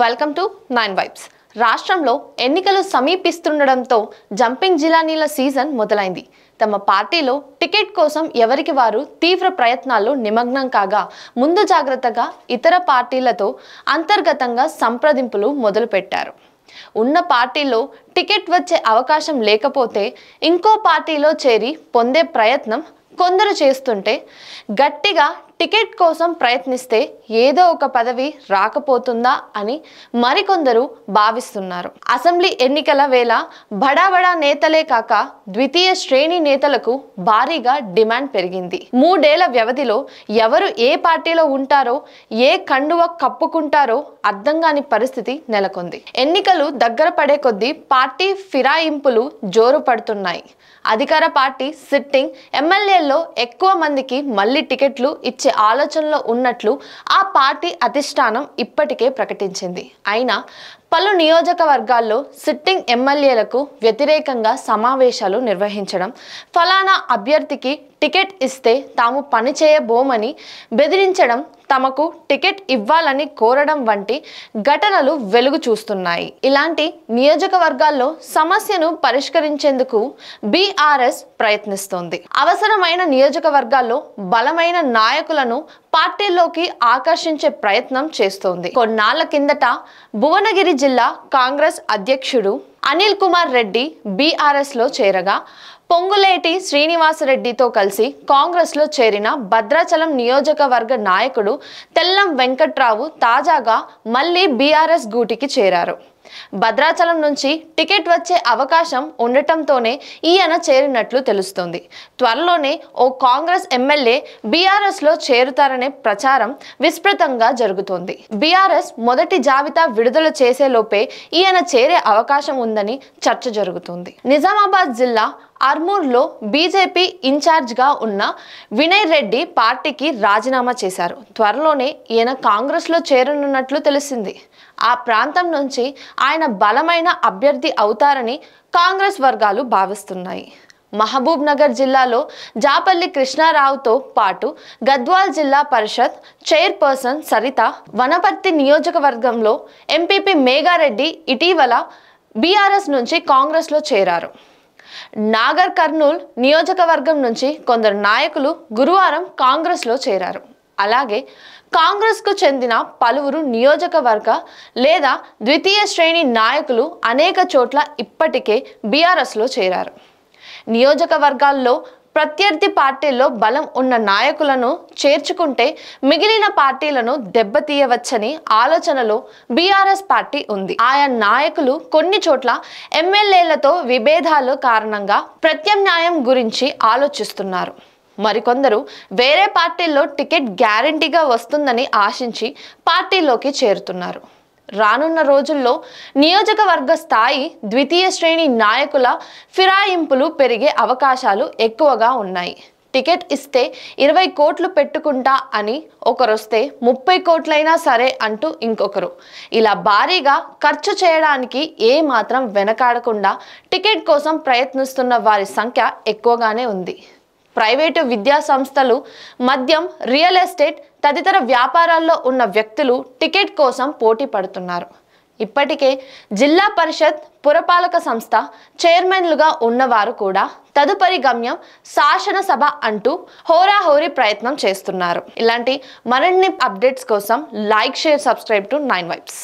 welcome to nine vibes రాష్ట్రంలో ఎన్నికలు సమీపిస్తుండడంతో jumping జిలానీల season మొదలైంది తమ పార్టీలో టికెట్ కోసం ఎవరికి వారు తీవ్ర ప్రయత్నాల్లో నిమగ్నం కాగా ముందు జాగ్రత్తగా ఇతర పార్టీలతో అంతర్గతంగా సంప్రదింపులు మొదలుపెట్టారు ఉన్న పార్టీలో టికెట్ వచ్చే అవకాశం లేకపోతే ఇంకో పార్టీలో చేరి పొందే ప్రయత్నం కొందరు చేస్తుంటే గట్టిగా టికెట్ కోసం ప్రయత్నిస్తే ఏదో ఒక పదవి రాకపోతుందా అని మరికొందరు భావిస్తున్నారు అసెంబ్లీ ఎన్నికల వేళ బడాబడా నేతలే కాక ద్వితీయ శ్రేణి నేతలకు భారీగా డిమాండ్ పెరిగింది మూడేళ్ల వ్యవధిలో ఎవరు ఏ పార్టీలో ఉంటారో ఏ కండువ కప్పుకుంటారో అర్థం కాని పరిస్థితి నెలకొంది ఎన్నికలు దగ్గర పడే కొద్దీ పార్టీ ఫిరాయింపులు జోరు పడుతున్నాయి అధికార పార్టీ సిట్టింగ్ ఎమ్మెల్యేలు ఎన్నికల్లో ఎక్కువ మందికి మళ్లీ టికెట్లు ఇచ్చే ఆలోచనలో ఉన్నట్లు ఆ పార్టీ అధిష్టానం ఇప్పటికే ప్రకటించింది అయినా పలు నియోజకవర్గాల్లో సిట్టింగ్ ఎమ్మెల్యేలకు వ్యతిరేకంగా సమావేశాలు నిర్వహించడం ఫలానా అభ్యర్థికి టికెట్ ఇస్తే తాము పనిచేయబోమని బెదిరించడం తమకు టికెట్ ఇవ్వాలని కోరడం వంటి ఘటనలు వెలుగు చూస్తున్నాయి ఇలాంటి నియోజకవర్గాల్లో సమస్యను పరిష్కరించేందుకు బీఆర్ఎస్ ప్రయత్నిస్తోంది అవసరమైన నియోజకవర్గాల్లో బలమైన నాయకులను పార్టీలోకి ఆకర్షించే ప్రయత్నం చేస్తోంది కొన్నాళ్ల కిందట భువనగిరి జిల్లా కాంగ్రెస్ అధ్యక్షుడు అనిల్ కుమార్ రెడ్డి బీఆర్ఎస్లో చేరగా పొంగులేటి శ్రీనివాసరెడ్డితో కలిసి కాంగ్రెస్లో చేరిన భద్రాచలం నియోజకవర్గ నాయకుడు తెల్లం వెంకట్రావు తాజాగా మళ్లీ బీఆర్ఎస్ గూటికి చేరారు భద్రాచలం నుంచి టికెట్ వచ్చే అవకాశం ఉండటంతోనే ఈయన చేరినట్లు తెలుస్తోంది త్వరలోనే ఓ కాంగ్రెస్ ఎమ్మెల్యే బీఆర్ఎస్లో చేరుతారనే ప్రచారం విస్తృతంగా జరుగుతోంది బీఆర్ఎస్ మొదటి జాబితా విడుదల చేసేలోపే ఈయన చేరే అవకాశం ఉందని చర్చ జరుగుతుంది నిజామాబాద్ జిల్లా అర్మూర్లో బీజేపీ ఇన్ఛార్జ్గా ఉన్న వినయ్ రెడ్డి పార్టీకి రాజీనామా చేశారు త్వరలోనే ఈయన కాంగ్రెస్లో చేరనున్నట్లు తెలిసింది ఆ ప్రాంతం నుంచి ఆయన బలమైన అభ్యర్థి అవుతారని కాంగ్రెస్ వర్గాలు భావిస్తున్నాయి మహబూబ్ నగర్ జిల్లాలో జాపల్లి కృష్ణారావుతో పాటు గద్వాల్ జిల్లా పరిషత్ చైర్పర్సన్ సరిత వనపర్తి నియోజకవర్గంలో ఎంపీపీ మేఘారెడ్డి ఇటీవల బీఆర్ఎస్ నుంచి కాంగ్రెస్లో చేరారు నాగర్ కర్నూల్ నియోజకవర్గం నుంచి కొందరు నాయకులు గురువారం కాంగ్రెస్లో చేరారు అలాగే కాంగ్రెస్కు చెందిన పలువురు నియోజకవర్గ లేదా ద్వితీయ శ్రేణి నాయకులు అనేక చోట్ల ఇప్పటికే బీఆర్ఎస్లో చేరారు నియోజకవర్గాల్లో ప్రత్యర్థి పార్టీల్లో బలం ఉన్న నాయకులను చేర్చుకుంటే మిగిలిన పార్టీలను దెబ్బతీయవచ్చని ఆలోచనలో బీఆర్ఎస్ పార్టీ ఉంది ఆయా నాయకులు కొన్ని చోట్ల ఎమ్మెల్యేలతో విభేదాలు కారణంగా ప్రత్యామ్నాయం గురించి ఆలోచిస్తున్నారు మరికొందరు వేరే పార్టీల్లో టికెట్ గ్యారంటీగా వస్తుందని ఆశించి పార్టీలోకి చేరుతున్నారు రానున్న రోజుల్లో నియోజకవర్గ స్థాయి ద్వితీయ శ్రేణి నాయకుల ఫిరాయింపులు పెరిగే అవకాశాలు ఎక్కువగా ఉన్నాయి టికెట్ ఇస్తే ఇరవై కోట్లు పెట్టుకుంటా అని ఒకరొస్తే ముప్పై కోట్లైనా సరే అంటూ ఇంకొకరు ఇలా భారీగా ఖర్చు చేయడానికి ఏ మాత్రం వెనకాడకుండా టికెట్ కోసం ప్రయత్నిస్తున్న వారి సంఖ్య ఎక్కువగానే ఉంది ప్రైవేటు విద్యా సంస్థలు మద్యం రియల్ ఎస్టేట్ తదితర వ్యాపారాల్లో ఉన్న వ్యక్తులు టికెట్ కోసం పోటీ పడుతున్నారు ఇప్పటికే జిల్లా పరిషత్ పురపాలక సంస్థ చైర్మన్లుగా ఉన్నవారు కూడా తదుపరి గమ్యం శాసనసభ అంటూ హోరాహోరీ ప్రయత్నం చేస్తున్నారు ఇలాంటి మరిన్ని అప్డేట్స్ కోసం like share subscribe to nine vibes